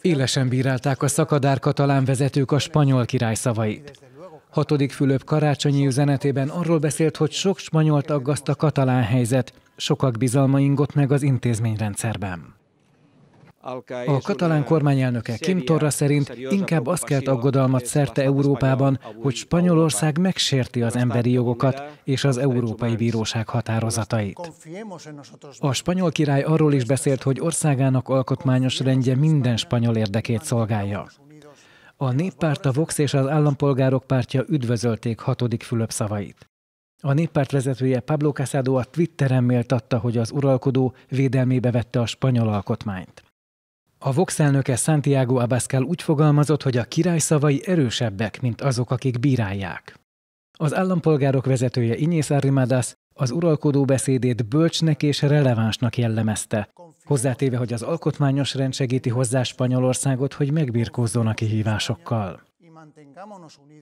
Élesen bírálták a szakadár katalán vezetők a spanyol király szavait. Hatodik Fülöp karácsonyi üzenetében arról beszélt, hogy sok spanyolt aggaszt a katalán helyzet, sokak bizalma ingott meg az intézményrendszerben. A katalán kormányelnöke Kim Torra szerint inkább azt kelt aggodalmat szerte Európában, hogy Spanyolország megsérti az emberi jogokat és az Európai Bíróság határozatait. A spanyol király arról is beszélt, hogy országának alkotmányos rendje minden spanyol érdekét szolgálja. A néppárt, a Vox és az állampolgárok pártja üdvözölték hatodik Fülöp szavait. A néppárt vezetője Pablo Casado a Twitteren méltatta, hogy az uralkodó védelmébe vette a spanyol alkotmányt. A Vox elnöke Santiago Abascal úgy fogalmazott, hogy a király szavai erősebbek, mint azok, akik bírálják. Az állampolgárok vezetője Inés Arrimadas az uralkodó beszédét bölcsnek és relevánsnak jellemezte, hozzátéve, hogy az alkotmányos rend segíti hozzá Spanyolországot, hogy megbirkózzon a kihívásokkal.